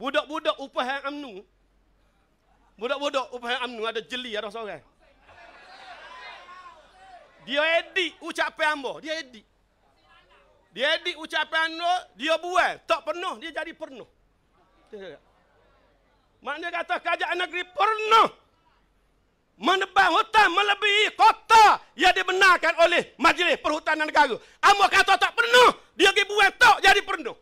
Budak-budak upah yang amnu. Budak-budak upah yang amnu ada jeli ada seorang. Dia edit ucapan ambo, dia edit. Dia edit ucapan ambo, dia buat tak penuh, dia jadi penuh. Maknanya kata kajian negeri penuh. Menebang hutan melebihi kota yang dibenarkan oleh Majlis Perhutanan Negara. Ambo kata tak penuh, dia pergi buat tak jadi penuh.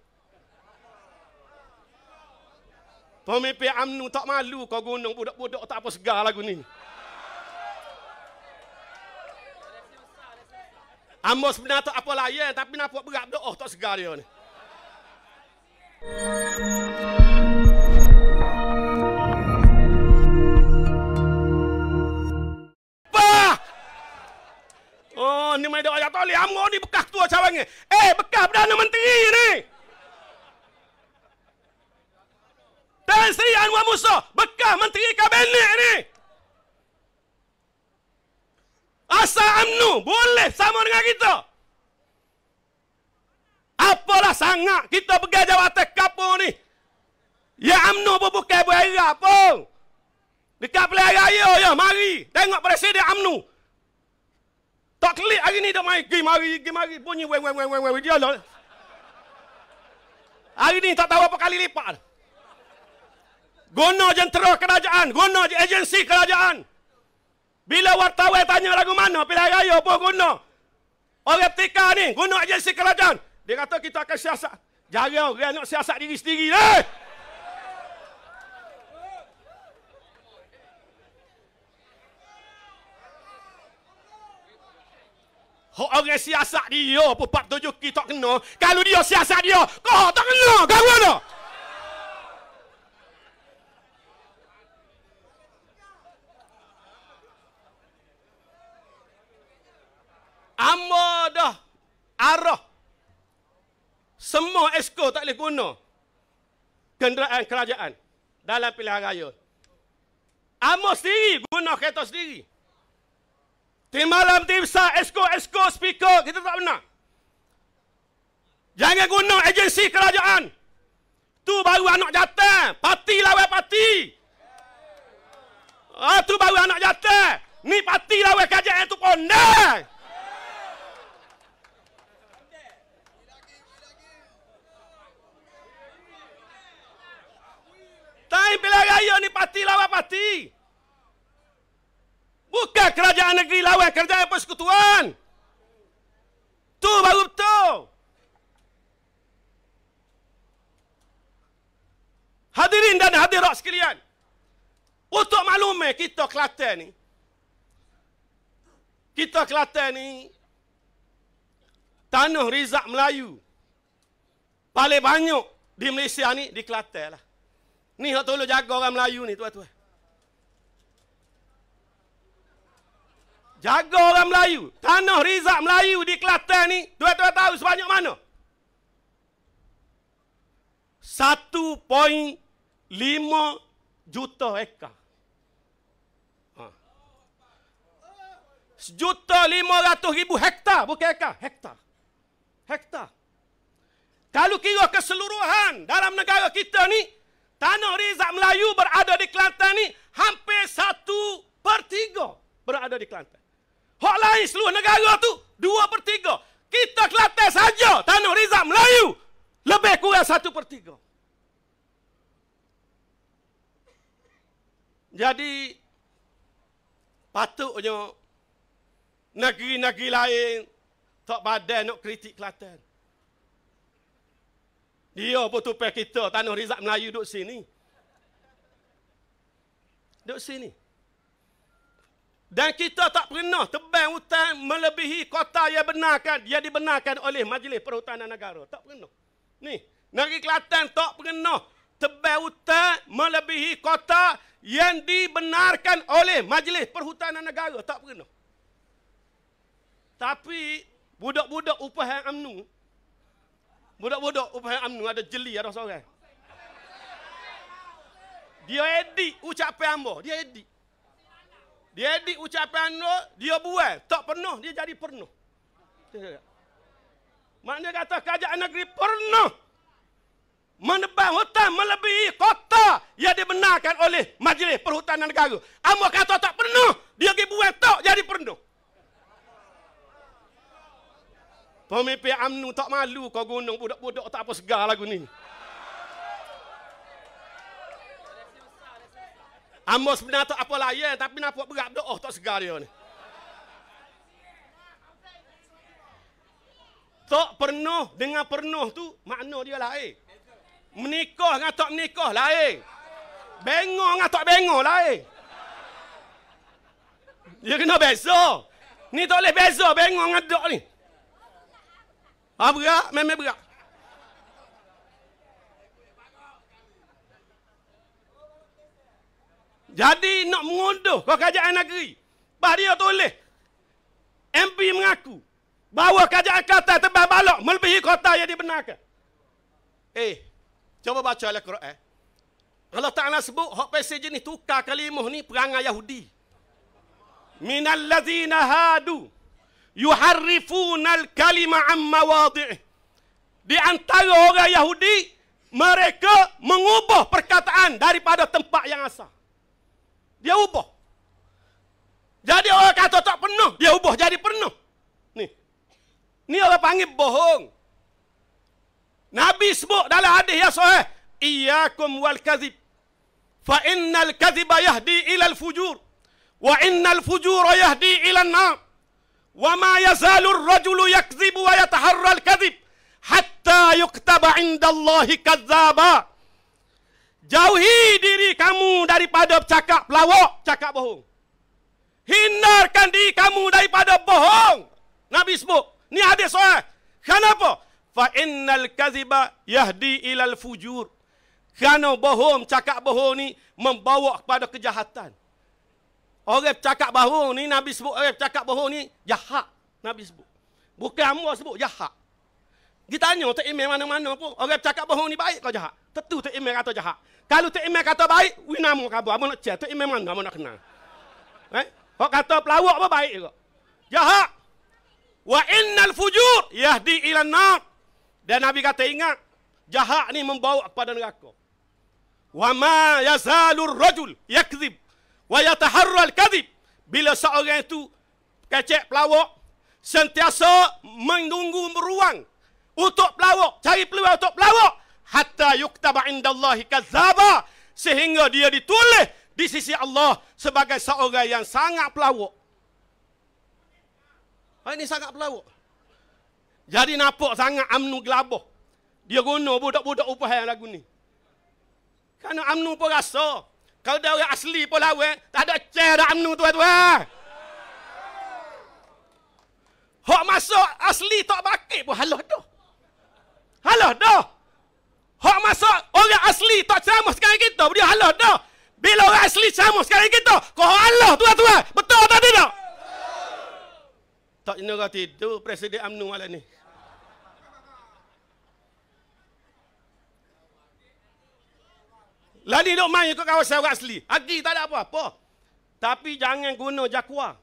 Pemimpin UMNO tak malu kau gunung budak-budak tak apa segar lagu ni. Amos benar tak apa lah ya, tapi nampak berat doa oh, tak segar dia ni. Bah! Oh, ni main doa ayat tolik. Amos ni bekas tua cawangnya. Eh, bekas Perdana Menteri ni! Anwar Musa bekas menteri kabinet ni asal UMNO boleh sama dengan kita apalah sangat kita pergi jawatan kapur ni ya UMNO pun bukan berharap pun dekat pelayan raya ya mari tengok presiden UMNO tak klik hari ni dah main gim mari gim mari bunyi weng weng weng weng dia lah hari ni tak tahu apa kali lipat dah Guna jentera kerajaan. Guna agensi kerajaan. Bila wartawan tanya lagu mana, pilihan raya pun guna. Orang tika ni, guna agensi kerajaan. Dia kata kita akan siasat. Jaga orang nak siasat diri sendiri. Eh! Hak orang siasat dia oh, pun tujuh kita kena. Kalau dia siasat dia, kau tak kena. Kau kena. Lama dah arah. Semua esko tak boleh guna. Kenderaan kerajaan. Dalam pilihan raya. Amo sendiri guna kereta sendiri. Di malam di besar esko, esko, speaker. Kita tak pernah. Jangan guna agensi kerajaan. Tu baru anak jatah. Parti lawan parti. Ah, tu baru anak jatah. Ni parti lawan kerajaan tu pun. Nah. pasti lawan pasti. Buka kerajaan negeri lawan kerajaan persekutuan. Tu baru betul. Hadirin dan hadirat sekalian. Untuk maklum kita Kelantan ni. Kita Kelantan ni tanah rizab Melayu paling banyak di Malaysia ni di Kelantan lah. Ni hak tolong jaga orang Melayu ni tuan-tuan. Jaga orang Melayu. Tanah rizab Melayu di Kelantan ni tuan-tuan tahu sebanyak mana? 1.5 juta ekar. Ha. Sejuta lima ratus ribu hektar. Bukan ekar. Hektar. Hektar. Kalau kira keseluruhan dalam negara kita ni, Tanah Rizal Melayu berada di Kelantan ni hampir satu per tiga berada di Kelantan. Hak lain seluruh negara tu dua per tiga. Kita Kelantan saja Tanah Rizal Melayu lebih kurang satu per tiga. Jadi patutnya negeri-negeri lain tak badan nak kritik Kelantan. Dia pun tupai kita, tanah rizab Melayu duduk sini. Duduk sini. Dan kita tak pernah tebang hutan melebihi kota yang benarkan, yang dibenarkan oleh Majlis Perhutanan Negara. Tak pernah. Ni, negeri Kelantan tak pernah tebang hutan melebihi kota yang dibenarkan oleh Majlis Perhutanan Negara. Tak pernah. Tapi, budak-budak upah yang amnu. Budak-budak upah Amnu ada jeli ada seorang. Dia edit ucapan hamba, dia edit. Dia edit ucapan hamba, dia buat tak penuh, dia jadi penuh. Maknanya kata kerajaan negeri penuh. Menebang hutan melebihi kota yang dibenarkan oleh Majlis Perhutanan Negara. Hamba kata tak penuh, dia pergi buat tak jadi penuh. Pemimpin UMNO tak malu kau gunung budak-budak tak apa segar lagu ni. Amos sebenarnya tak apa lah ya, tapi nak buat berat doa oh, tak segar dia ni. Tak penuh dengan penuh tu makna dia lain. Eh. Menikah dengan tak menikah lain. Eh. Bengong dengan tak bengong lain. Eh. Dia kena beza. Ni tak boleh beza bengong dengan dok ni. Ah bra, même bra. Jadi nak mengunduh ke kerajaan negeri. Bah dia tulis. MP mengaku. Bahawa kerajaan kata tebal balok melebihi kota yang dibenarkan. Eh, cuba baca Al-Quran. Eh. Kalau tak nak sebut, hak pesej ni tukar kalimah ni perangai Yahudi. Minallazina hadu yuharrifuna al-kalima an mawadi'i. Di antara orang Yahudi, mereka mengubah perkataan daripada tempat yang asal. Dia ubah. Jadi orang kata tak penuh, dia ubah jadi penuh. Ni. Ni orang panggil bohong. Nabi sebut dalam hadis yang sahih, "Iyyakum wal kadhib." Fa innal kadhiba yahdi ilal fujur wa innal fujura yahdi ila an وما يزال الرجل يكذب ويتحرى الكذب حتى يكتب عند الله كذابا Jauhi diri kamu daripada cakap pelawak, cakap bohong. Hindarkan diri kamu daripada bohong. Nabi sebut. Ni ada soal. Kenapa? Fa innal kaziba yahdi ilal fujur. Kerana bohong, cakap bohong ni membawa kepada kejahatan. Orang cakap bohong ni Nabi sebut orang cakap bohong ni jahat Nabi sebut. Bukan hamba sebut jahat. Kita tanya tak iman mana-mana pun orang cakap bohong ni baik kau jahat. Tentu tak iman kata jahat. Kalau tak iman kata baik, we namo kabo amo nak cerita iman mana amo nak kena. Eh? kata pelawak apa baik juga. Jahat. Wa innal fujur yahdi ila nar. Dan Nabi kata ingat jahat ni membawa kepada neraka. Wa ma yazalur rajul yakzib wa yataharral kadhib bila seorang itu kecek pelawak sentiasa menunggu ruang untuk pelawak cari peluang untuk pelawak hatta yuktaba indallahi kadzaba sehingga dia ditulis di sisi Allah sebagai seorang yang sangat pelawak ha, ini sangat pelawak jadi nampak sangat amnu gelabah dia guna budak-budak yang lagu ni kerana amnu pun rasa kalau dia orang asli pun lawak, eh. tak ada cer dak anu tuan-tuan. Hok masuk asli tak bakit pun halah doh. Halah doh. Hok masuk orang asli tak ceramah sekarang kita, dia halah doh. Bila orang asli ceramah sekarang kita, kau halah tuan-tuan. Betul tak tidak? Tak jenera tidur Presiden amnu malam ni. Lani duk main ikut kawasan orang asli. Agi tak ada apa-apa. Tapi jangan guna jakua.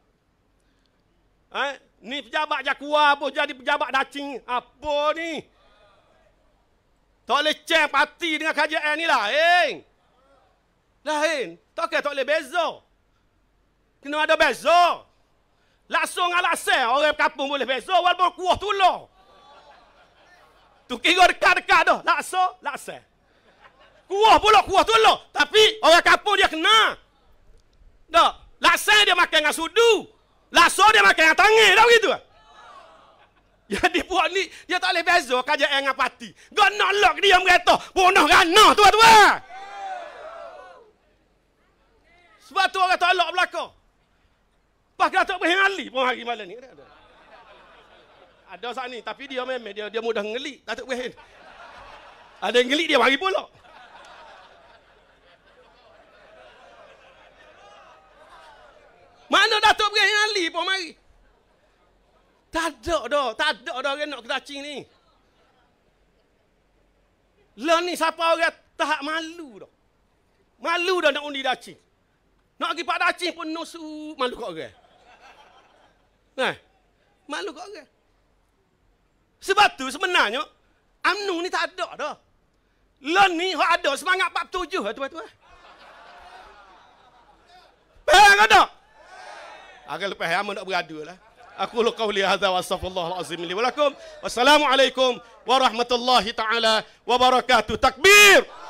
Ha? Eh? Ni pejabat jakua apa jadi pejabat dacing. Apa ni? Tak boleh cek parti dengan kajian ni lah. Eh? Lain. Tak boleh, tak boleh beza. Kena ada beza. Langsung dengan laksan. Orang kampung boleh beza. Walaupun kuah tulang. Tu kira dekat-dekat tu. Laksan, laksan. Kuah pula kuah tolong. Tapi orang kapur dia kena. Tak. Laksa dia makan dengan sudu. Laksa dia makan dengan tangan. Tak begitu? Jadi buat ni, dia tak boleh beza kajak dengan pati. Gak nak lock dia merata. Bunuh rana tua-tua. Sebab tu orang tak lock belakang. Pak kata tak berhenti ngali pun hari malam ni. Ada, ada saat ni, tapi dia memang dia, dia mudah ngelik. Tak tak berhenti. Ada yang ngelik dia bagi pula. pun mari. Tak ada dah, tak ada dah orang nak kedacing ni. Lah ni siapa orang tak malu dah. Malu dah nak undi dacing. Nak pergi pak dacing pun nusu malu kau orang. Nah. Ha, malu kau orang. Sebab tu sebenarnya UMNO ni tak ada dah. Lah ni hak ada semangat 47 lah, tu tu. Eh, kau tak? agak lepas hama nak beradu lah. Aku lu lah qawli hadza wa astaghfirullah alazim li wa lakum. Wassalamualaikum warahmatullahi taala wabarakatuh. Takbir.